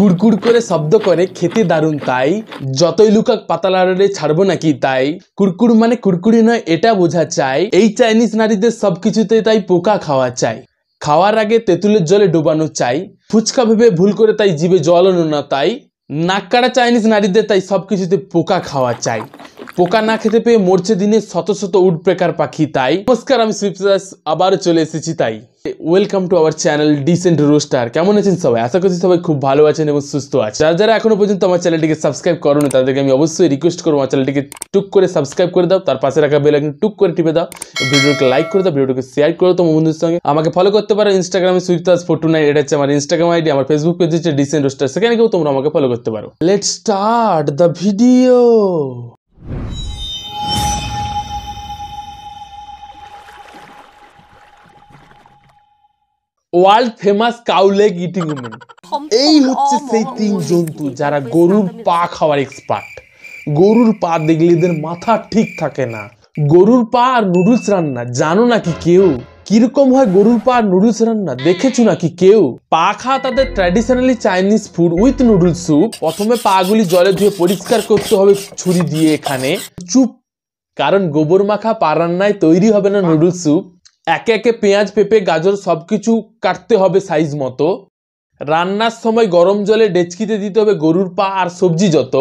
কুড়কুড় করে শব্দ করে খেতে দারুণ তাই যতই লুকাক আড়ে ছাড়বো নাকি তাই কুড়কুড় মানে কুড়কুড়ি নয় এটা বোঝা চাই এই চাইনিজ নারীদের সব কিছুতে তাই পোকা খাওয়া চাই খাওয়ার আগে তেঁতুলের জলে ডোবানো চাই ফুচকা ভেবে ভুল করে তাই জীবে জলানো না তাই নাক কাটা চাইনিজ নারীদের তাই সব কিছুতে পোকা খাওয়া চাই পোকা না খেতে পেয়ে মরছে দিনে শত শত উডপ্রেকার পাখি তাই নমস্কার আমি সুইপসাস আবার চলে এসেছি তাই welcome to our channel Decent Roaster কেমন আছেন সবাই আশা করছি সবাই খুব ভালো আছেন এবং সুস্থ আছে যারা যারা এখনো পর্যন্ত আমার চ্যানেলটিকে সাবস্ক্রাইব না তাদেরকে আমি অবশ্যই রিকোয়েস্ট করবো আমার চ্যানেলটিকে টুক করে সাবস্ক্রাইব করে দাও তার পাশে রাখা বেল আইকন টুক করে টিপে দাও ভিডিওকে লাইক করে দাও ভিডিওকে শেয়ার করে দাও বন্ধুদের সঙ্গে আমাকে ফলো করতে পারো ইনস্টাগ্রামে সুইপতাস ফোর টু নাইন এটা হচ্ছে আমার ইনস্টাগ্রাম আইডি আমার ফেসবুক পেজ হচ্ছে ডিসেন্ট রোস্টার সেখানে গিয়েও তোমরা আমাকে ফলো করতে পারো let start the video world famous cow leg eating women এই হচ্ছে সেই তিন জন্তু যারা গরুর পা খাওয়ার এক্সপার্ট গরুর পা দেখলে এদের মাথা ঠিক থাকে না গরুর পা আর নুডলস রান্না জানো নাকি কেউ কিরকম হয় গরুর পা আর নুডলস রান্না দেখেছো নাকি কেউ পা খাওয়া তাদের traditionally Chinese food with noodles soup প্রথমে পাগুলি জলে ধুয়ে পরিষ্কার করতে হবে ছুরি দিয়ে এখানে চুপ কারণ গোবর মাখা পা রান্নায় তৈরি হবে না নুডলস স্যুপ একে একে পেঁয়াজ পেঁপে গাজর সব কিছু কাটতে হবে সাইজ মতো রান্নার সময় গরম জলে ডেচকিতে দিতে হবে গরুর পা আর সবজি যত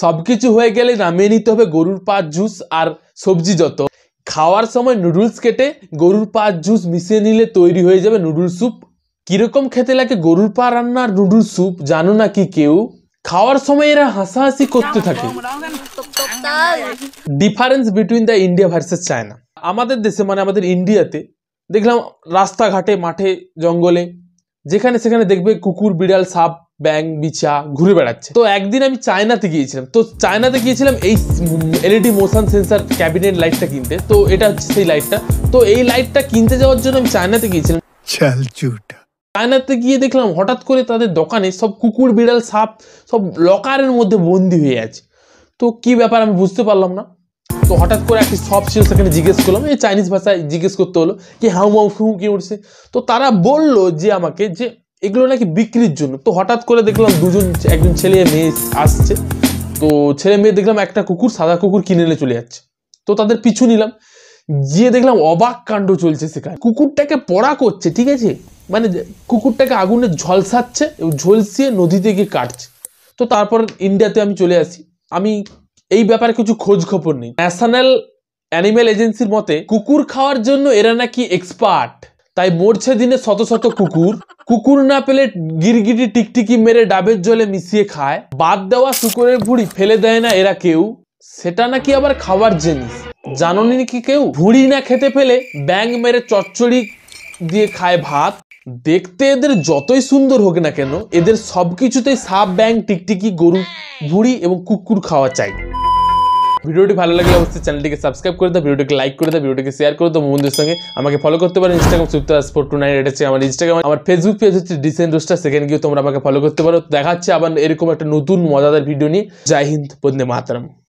সব কিছু হয়ে গেলে নামিয়ে নিতে হবে গরুর পা জুস আর সবজি যত খাওয়ার সময় নুডলস কেটে গরুর পা জুস মিশিয়ে নিলে তৈরি হয়ে যাবে নুডল স্যুপ কীরকম খেতে লাগে গরুর পা রান্নার নুডল স্যুপ জানো নাকি কেউ খাওয়ার সময় এরা হাসাহাসি করতে থাকে difference between the India versus China আমাদের দেশে মানে আমাদের ইন্ডিয়াতে দেখলাম রাস্তাঘাটে মাঠে জঙ্গলে যেখানে সেখানে দেখবে কুকুর বিড়াল সাপ ব্যাং বিছা ঘুরে বেড়াচ্ছে তো একদিন আমি চায়নাতে গিয়েছিলাম তো চায়নাতে গিয়েছিলাম এই এলইডি মোশন সেন্সার ক্যাবিনেট লাইটটা কিনতে তো এটা হচ্ছে সেই লাইটটা তো এই লাইটটা কিনতে যাওয়ার জন্য আমি চায়নাতে গিয়েছিলাম চায়নাতে গিয়ে দেখলাম হঠাৎ করে তাদের দোকানে সব কুকুর বিড়াল সাপ সব লকারের মধ্যে বন্দি হয়ে আছে তো কি ব্যাপার আমি বুঝতে পারলাম না তো হঠাৎ করে একটি সব ছিল সেখানে জিজ্ঞেস করলাম এই চাইনিজ ভাষায় জিজ্ঞেস করতে হলো কি হাউ মাউ ফু কি উঠছে তো তারা বলল যে আমাকে যে এগুলো নাকি বিক্রির জন্য তো হঠাৎ করে দেখলাম দুজন একজন ছেলে মেয়ে আসছে তো ছেলে মেয়ে দেখলাম একটা কুকুর সাদা কুকুর কিনে এনে চলে যাচ্ছে তো তাদের পিছু নিলাম গিয়ে দেখলাম অবাক কাণ্ড চলছে সেখানে কুকুরটাকে পড়া করছে ঠিক আছে মানে কুকুরটাকে আগুনে ঝলসাচ্ছে ঝলসিয়ে নদীতে গিয়ে কাটছে তো তারপর ইন্ডিয়াতে আমি চলে আসি আমি এই ব্যাপারে কিছু খোঁজ খবর নেই ন্যাশনাল অ্যানিম্যাল এজেন্সির মতে কুকুর খাওয়ার জন্য এরা নাকি এক্সপার্ট তাই মরছে দিনে শত শত কুকুর কুকুর না পেলে গিরগিটি টিকটিকি মেরে ডাবের জলে মিশিয়ে খায় বাদ দেওয়া শুকুরের ভুঁড়ি ফেলে দেয় না এরা কেউ সেটা নাকি আবার খাওয়ার জিনিস জাননি নাকি কেউ ভুঁড়ি না খেতে পেলে ব্যাং মেরে চচ্চড়ি দিয়ে খায় ভাত দেখতে এদের যতই সুন্দর হোক না কেন এদের সব কিছুতেই সাপ ব্যাং টিকটিকি গরু ভুঁড়ি এবং কুকুর খাওয়া চাই ভিডিওটি ভালো লাগলে অবশ্যই চ্যানেলটিকে সাবস্ক্রাইব করে দাও ভিডিওটিকে লাইক করে দাও ভিডিওটিকে শেয়ার করে দাও বন্ধুদের সঙ্গে আমাকে ফলো করতে পারো ইনস্টাগ্রাম সুপ্তাস ফোর টু নাইন এটা আমার ইনস্টাগ্রাম আমার ফেসবুক পেজ হচ্ছে ডিসেন্ট রোস্টার সেখানে গিয়ে তোমরা আমাকে ফলো করতে পারো দেখাচ্ছে আবার এরকম একটা নতুন মজাদার ভিডিও নিয়ে জয় হিন্দ বন্দে মাতারাম